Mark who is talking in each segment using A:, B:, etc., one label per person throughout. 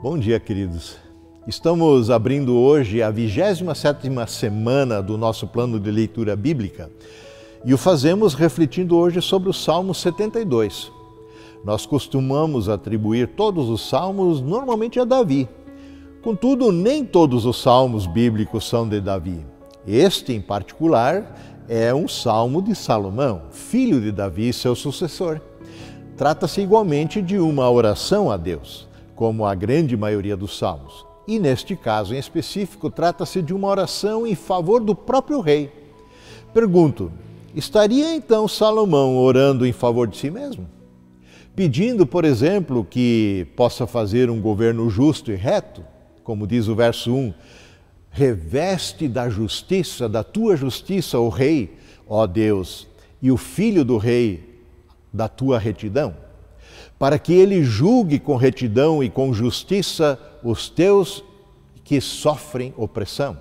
A: Bom dia, queridos. Estamos abrindo hoje a 27ª semana do nosso plano de leitura bíblica e o fazemos refletindo hoje sobre o Salmo 72. Nós costumamos atribuir todos os salmos normalmente a Davi. Contudo, nem todos os salmos bíblicos são de Davi. Este, em particular, é um salmo de Salomão, filho de Davi, e seu sucessor. Trata-se igualmente de uma oração a Deus como a grande maioria dos salmos. E neste caso em específico, trata-se de uma oração em favor do próprio rei. Pergunto: estaria então Salomão orando em favor de si mesmo? Pedindo, por exemplo, que possa fazer um governo justo e reto, como diz o verso 1: Reveste da justiça, da tua justiça, o rei, ó Deus, e o filho do rei, da tua retidão? para que ele julgue com retidão e com justiça os teus que sofrem opressão?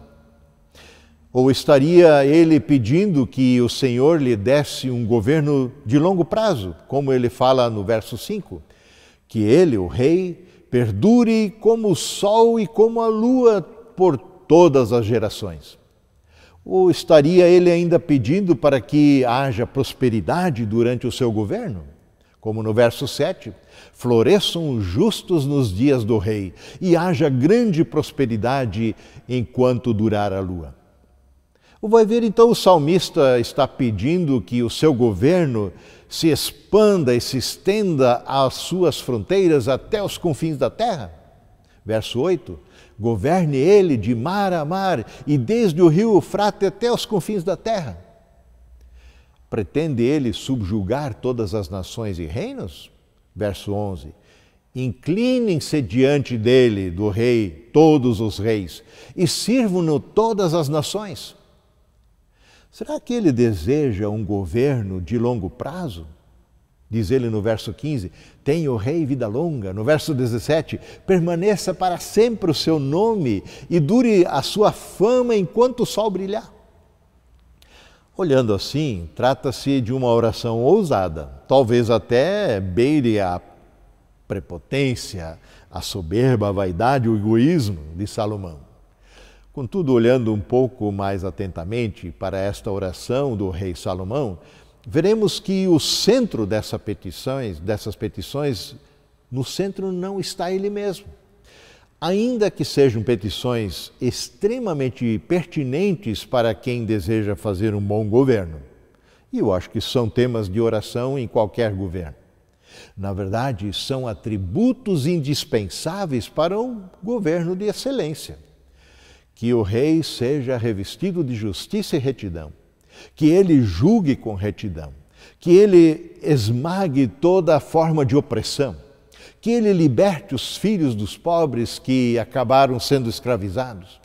A: Ou estaria ele pedindo que o Senhor lhe desse um governo de longo prazo, como ele fala no verso 5? Que ele, o rei, perdure como o sol e como a lua por todas as gerações. Ou estaria ele ainda pedindo para que haja prosperidade durante o seu governo? Como no verso 7, floresçam os justos nos dias do rei e haja grande prosperidade enquanto durar a lua. Vai ver então o salmista está pedindo que o seu governo se expanda e se estenda às suas fronteiras até os confins da terra. Verso 8: Governe ele de mar a mar e desde o rio Eufrates até os confins da terra. Pretende ele subjugar todas as nações e reinos? Verso 11. Inclinem-se diante dele, do rei, todos os reis, e sirvam-no todas as nações. Será que ele deseja um governo de longo prazo? Diz ele no verso 15: Tenha o rei vida longa. No verso 17: Permaneça para sempre o seu nome e dure a sua fama enquanto o sol brilhar. Olhando assim, trata-se de uma oração ousada, talvez até beire a prepotência, a soberba, a vaidade, o egoísmo de Salomão. Contudo, olhando um pouco mais atentamente para esta oração do rei Salomão, veremos que o centro dessa petições, dessas petições, no centro não está ele mesmo. Ainda que sejam petições extremamente pertinentes para quem deseja fazer um bom governo, e eu acho que são temas de oração em qualquer governo. Na verdade, são atributos indispensáveis para um governo de excelência. Que o rei seja revestido de justiça e retidão, que ele julgue com retidão, que ele esmague toda forma de opressão, que ele liberte os filhos dos pobres que acabaram sendo escravizados,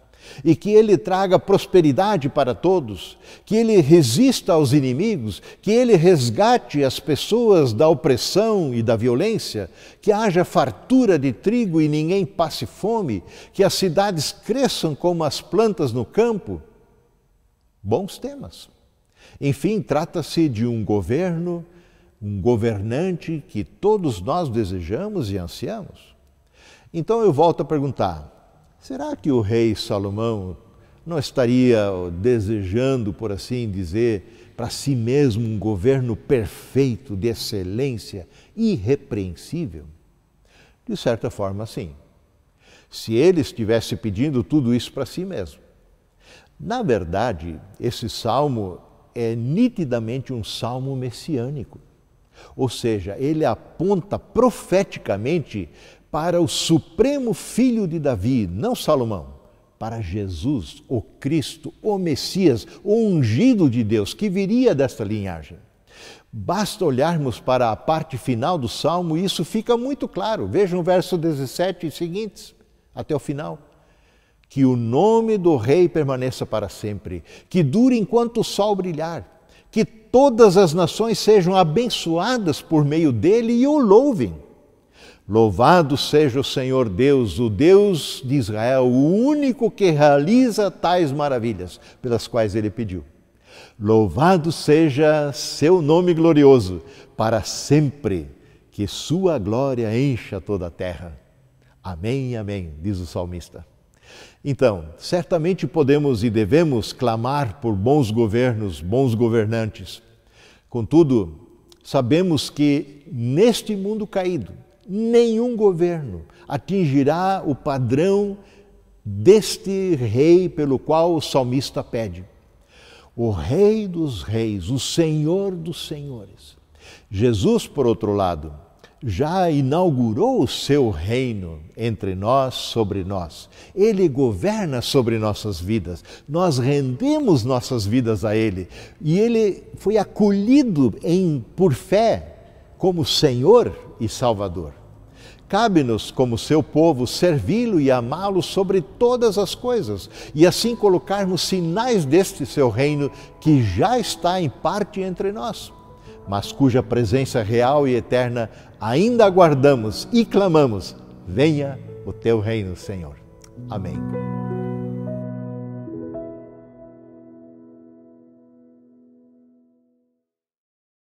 A: e que ele traga prosperidade para todos, que ele resista aos inimigos, que ele resgate as pessoas da opressão e da violência, que haja fartura de trigo e ninguém passe fome, que as cidades cresçam como as plantas no campo. Bons temas. Enfim, trata-se de um governo um governante que todos nós desejamos e ansiamos. Então eu volto a perguntar: será que o rei Salomão não estaria desejando, por assim dizer, para si mesmo um governo perfeito, de excelência, irrepreensível? De certa forma, sim. Se ele estivesse pedindo tudo isso para si mesmo. Na verdade, esse salmo é nitidamente um salmo messiânico. Ou seja, ele aponta profeticamente para o supremo filho de Davi, não Salomão, para Jesus, o Cristo, o Messias, o ungido de Deus, que viria desta linhagem. Basta olharmos para a parte final do salmo e isso fica muito claro. Vejam o verso 17 e seguintes, até o final. Que o nome do Rei permaneça para sempre, que dure enquanto o sol brilhar, que todas as nações sejam abençoadas por meio dele e o louvem. Louvado seja o Senhor Deus, o Deus de Israel, o único que realiza tais maravilhas pelas quais ele pediu. Louvado seja seu nome glorioso, para sempre, que sua glória encha toda a terra. Amém, amém, diz o salmista. Então, certamente podemos e devemos clamar por bons governos, bons governantes. Contudo, sabemos que neste mundo caído, nenhum governo atingirá o padrão deste rei pelo qual o salmista pede. O Rei dos Reis, o Senhor dos Senhores. Jesus, por outro lado, já inaugurou o seu reino entre nós, sobre nós. Ele governa sobre nossas vidas. Nós rendemos nossas vidas a Ele. E Ele foi acolhido em, por fé como Senhor e Salvador. Cabe-nos, como seu povo, servi-lo e amá-lo sobre todas as coisas, e assim colocarmos sinais deste seu reino que já está em parte entre nós mas cuja presença real e eterna ainda aguardamos e clamamos: venha o teu reino, Senhor. Amém.